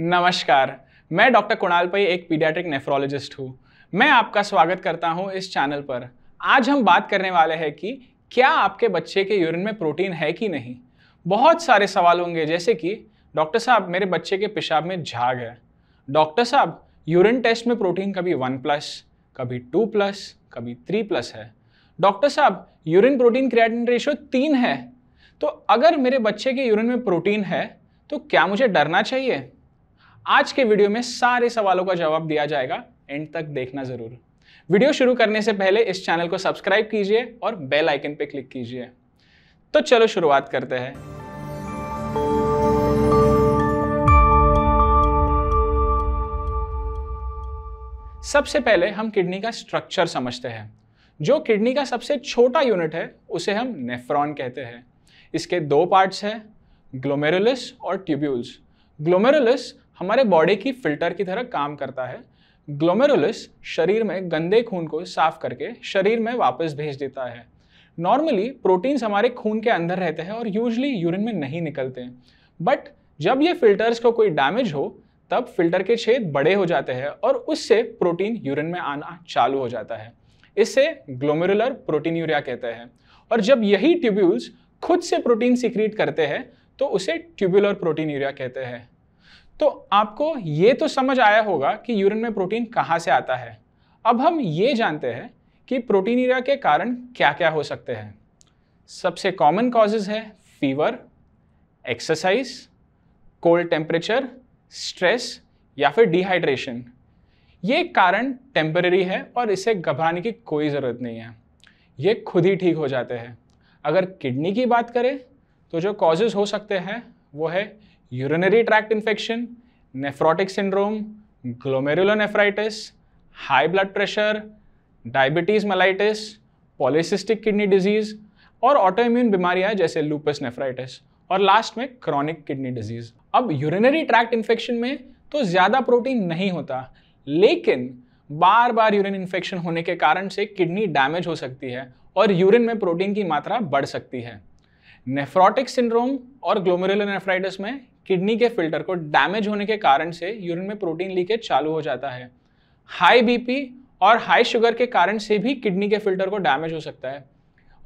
नमस्कार मैं डॉक्टर कुणाल पई एक पीडियाट्रिक नेफ्रोलॉजिस्ट हूँ मैं आपका स्वागत करता हूँ इस चैनल पर आज हम बात करने वाले हैं कि क्या आपके बच्चे के यूरिन में प्रोटीन है कि नहीं बहुत सारे सवाल होंगे जैसे कि डॉक्टर साहब मेरे बच्चे के पेशाब में झाग है डॉक्टर साहब यूरिन टेस्ट में प्रोटीन कभी वन प्लस कभी टू प्लस कभी थ्री प्लस है डॉक्टर साहब यूरिन प्रोटीन क्रिएटिन रेशियो तीन है तो अगर मेरे बच्चे के यूरिन में प्रोटीन है तो क्या मुझे डरना चाहिए आज के वीडियो में सारे सवालों का जवाब दिया जाएगा एंड तक देखना ज़रूर वीडियो शुरू करने से पहले इस चैनल को सब्सक्राइब कीजिए और बेल आइकन पर क्लिक कीजिए तो चलो शुरुआत करते हैं सबसे पहले हम किडनी का स्ट्रक्चर समझते हैं जो किडनी का सबसे छोटा यूनिट है उसे हम नेफ्रॉन कहते हैं इसके दो पार्ट्स हैं ग्लोमेरुलस और ट्यूब्यूल्स ग्लोमेरुलस हमारे बॉडी की फिल्टर की तरह काम करता है ग्लोमेरुलस शरीर में गंदे खून को साफ करके शरीर में वापस भेज देता है नॉर्मली प्रोटीन्स हमारे खून के अंदर रहते हैं और यूजली यूरिन में नहीं निकलते हैं बट जब ये फिल्टर्स को कोई डैमेज हो तब फिल्टर के छेद बड़े हो जाते हैं और उससे प्रोटीन यूरिन में आना चालू हो जाता है इसे ग्लोमेरुलर प्रोटीन यूरिया कहते हैं और जब यही ट्यूब्यूल्स खुद से प्रोटीन सिक्रीट करते हैं तो उसे ट्यूब्यूलर प्रोटीन यूरिया कहते हैं तो आपको ये तो समझ आया होगा कि यूरिन में प्रोटीन कहाँ से आता है अब हम ये जानते हैं कि प्रोटीनिरा के कारण क्या क्या हो सकते हैं सबसे कॉमन कॉजेज है fever exercise cold temperature stress या फिर डिहाइड्रेशन ये कारण टेम्परेरी है और इसे घबराने की कोई ज़रूरत नहीं है ये खुद ही ठीक हो जाते हैं अगर किडनी की बात करें तो जो कॉजेज़ हो सकते हैं वो है urinary tract infection nephrotic syndrome glomerulonephritis high blood pressure diabetes mellitus polycystic kidney disease और ऑटोइम्यून बीमारियां जैसे लूपस नेफ्राइटिस और लास्ट में क्रॉनिक किडनी डिजीज अब यूरिनरी ट्रैक्ट इन्फेक्शन में तो ज़्यादा प्रोटीन नहीं होता लेकिन बार बार यूरिन इन्फेक्शन होने के कारण से किडनी डैमेज हो सकती है और यूरिन में प्रोटीन की मात्रा बढ़ सकती है नेफ्रोटिक सिंड्रोम और ग्लोमेरुलोनेफ्राइटिस नेफ्राइटिस में किडनी के फिल्टर को डैमेज होने के कारण से यूरिन में प्रोटीन लीकेज चालू हो जाता है हाई बीपी और हाई शुगर के कारण से भी किडनी के फिल्टर को डैमेज हो सकता है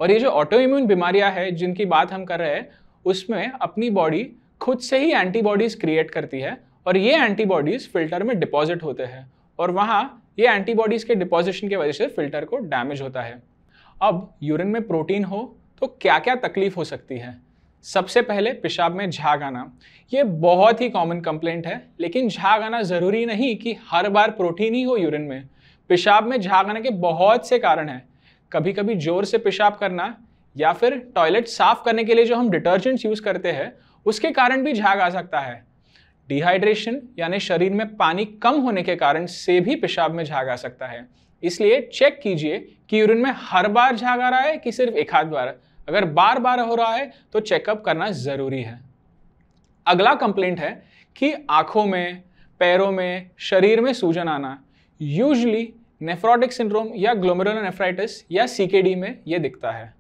और ये जो ऑटो इम्यून बीमारियां हैं जिनकी बात हम कर रहे हैं उसमें अपनी बॉडी खुद से ही एंटीबॉडीज़ क्रिएट करती है और ये एंटीबॉडीज़ फिल्टर में डिपॉजिट होते हैं और वहाँ ये एंटीबॉडीज़ के डिपॉजिशन की वजह से फिल्टर को डैमेज होता है अब यूरिन में प्रोटीन हो तो क्या क्या तकलीफ हो सकती है सबसे पहले पेशाब में झाग आना ये बहुत ही कॉमन कंप्लेंट है लेकिन झाग आना ज़रूरी नहीं कि हर बार प्रोटीन ही हो यूरिन में पेशाब में झाग आने के बहुत से कारण हैं कभी कभी ज़ोर से पेशाब करना या फिर टॉयलेट साफ़ करने के लिए जो हम डिटर्जेंट्स यूज़ करते हैं उसके कारण भी झाग आ सकता है डिहाइड्रेशन यानी शरीर में पानी कम होने के कारण से भी पेशाब में झाग आ सकता है इसलिए चेक कीजिए कि यूरिन में हर बार झाग आ रहा है कि सिर्फ एक हाथ द्वारा अगर बार बार हो रहा है तो चेकअप करना ज़रूरी है अगला कंप्लेंट है कि आँखों में पैरों में शरीर में सूजन आना यूजली नेफ्रोटिक सिंड्रोम या ग्लोमेरोनेफ्राइटिस या सी में ये दिखता है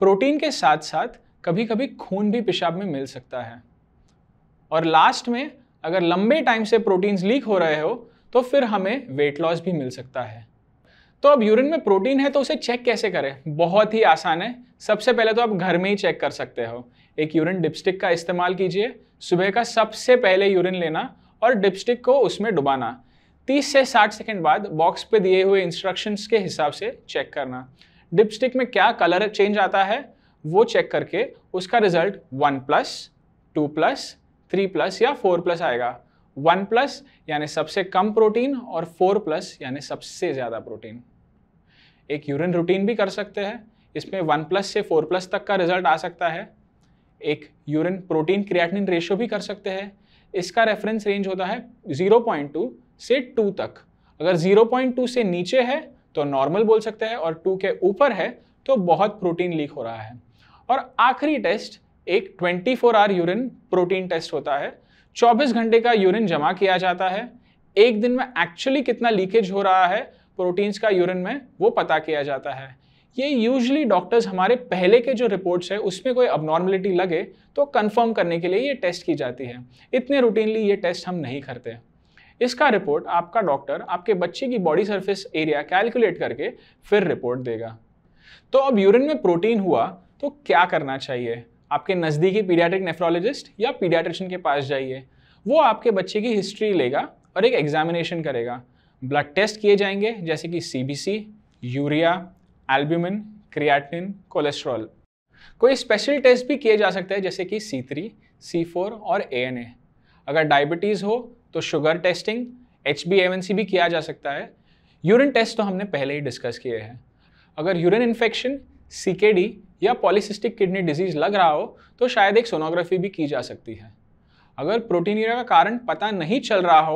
प्रोटीन के साथ साथ कभी कभी खून भी पेशाब में मिल सकता है और लास्ट में अगर लंबे टाइम से प्रोटीन्स लीक हो रहे हो तो फिर हमें वेट लॉस भी मिल सकता है तो अब यूरिन में प्रोटीन है तो उसे चेक कैसे करें बहुत ही आसान है सबसे पहले तो आप घर में ही चेक कर सकते हो एक यूरिन डिपस्टिक का इस्तेमाल कीजिए सुबह का सबसे पहले यूरिन लेना और डिपस्टिक को उसमें डुबाना 30 से 60 सेकंड बाद बॉक्स पे दिए हुए इंस्ट्रक्शंस के हिसाब से चेक करना डिपस्टिक में क्या कलर चेंज आता है वो चेक करके उसका result one plus two plus three plus या फोर प्लस आएगा वन प्लस यानी सबसे कम प्रोटीन और फोर प्लस यानी सबसे ज़्यादा प्रोटीन एक यूरिन रूटीन भी कर सकते हैं इसमें वन प्लस से फोर प्लस तक का रिजल्ट आ सकता है एक यूरिन प्रोटीन क्रिएटिनिन रेशियो भी कर सकते हैं इसका रेफरेंस रेंज होता है 0.2 से 2 तक अगर 0.2 से नीचे है तो नॉर्मल बोल सकते हैं और 2 के ऊपर है तो बहुत प्रोटीन लीक हो रहा है और आखिरी टेस्ट एक 24 four hour urine protein test होता है 24 घंटे का यूरिन जमा किया जाता है एक दिन में एक्चुअली कितना लीकेज हो रहा है प्रोटीन्स का यूरिन में वो पता किया जाता है ये यूजली डॉक्टर्स हमारे पहले के जो रिपोर्ट्स है उसमें कोई अबनॉर्मलिटी लगे तो कंफर्म करने के लिए ये टेस्ट की जाती है इतने रूटीनली ये टेस्ट हम नहीं करते इसका रिपोर्ट आपका डॉक्टर आपके बच्चे की बॉडी सरफेस एरिया कैलकुलेट करके फिर रिपोर्ट देगा तो अब यूरिन में प्रोटीन हुआ तो क्या करना चाहिए आपके नज़दीकी पीडियाट्रिक नेफ्रोलॉजिस्ट या पीडियाट्रिशन के पास जाइए वो आपके बच्चे की हिस्ट्री लेगा और एक एग्जामिनेशन करेगा ब्लड टेस्ट किए जाएंगे जैसे कि CBC, urea albumin creatinine cholesterol कोई स्पेशल टेस्ट भी किए जा सकते हैं जैसे कि सी थ्री सी फोर और ए एन ए अगर डायबिटीज़ हो तो sugar testing H B N C भी किया जा सकता है यूरिन टेस्ट तो हमने पहले ही डिस्कस किए हैं अगर यूरिन इन्फेक्शन सी के डी या पॉलिसिस्टिक किडनी डिजीज़ लग रहा हो तो शायद एक सोनोग्राफी भी की जा सकती है अगर प्रोटीनिया का कारण पता नहीं चल रहा हो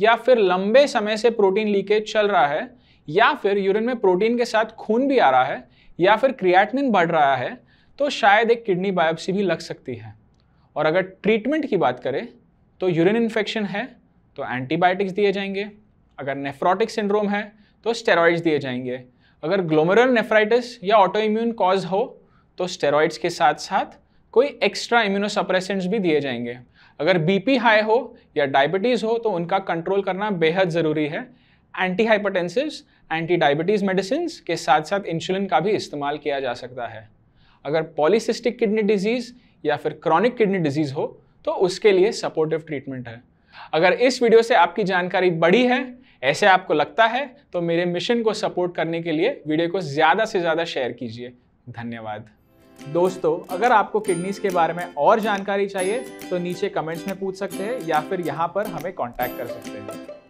या फिर लंबे समय से प्रोटीन लीकेज चल रहा है या फिर यूरिन में प्रोटीन के साथ खून भी आ रहा है या फिर क्रिएटनिन बढ़ रहा है तो शायद एक किडनी बायोप्सी भी लग सकती है और अगर ट्रीटमेंट की बात करें तो यूरिन इन्फेक्शन है तो एंटीबायोटिक्स दिए जाएंगे अगर नेफ्रोटिक सिंड्रोम है तो स्टेरॉइड्स दिए जाएंगे अगर ग्लोमरल नेफ्राइटिस या ऑटोइम्यून कॉज हो तो स्टेरॉइड्स के साथ साथ कोई एक्स्ट्रा इम्यूनोसप्रेसेंट्स भी दिए जाएंगे अगर बीपी हाई हो या डायबिटीज़ हो तो उनका कंट्रोल करना बेहद ज़रूरी है anti hypertensives anti diabetes medicine के साथ साथ इंसुलिन का भी इस्तेमाल किया जा सकता है अगर पॉलीसिस्टिक किडनी डिजीज़ या फिर क्रॉनिक किडनी डिजीज़ हो तो उसके लिए सपोर्टिव ट्रीटमेंट है अगर इस वीडियो से आपकी जानकारी बढ़ी है ऐसे आपको लगता है तो मेरे मिशन को सपोर्ट करने के लिए वीडियो को ज़्यादा से ज़्यादा शेयर कीजिए धन्यवाद दोस्तों अगर आपको किडनीज के बारे में और जानकारी चाहिए तो नीचे कमेंट्स में पूछ सकते हैं या फिर यहाँ पर हमें कॉन्टैक्ट कर सकते हैं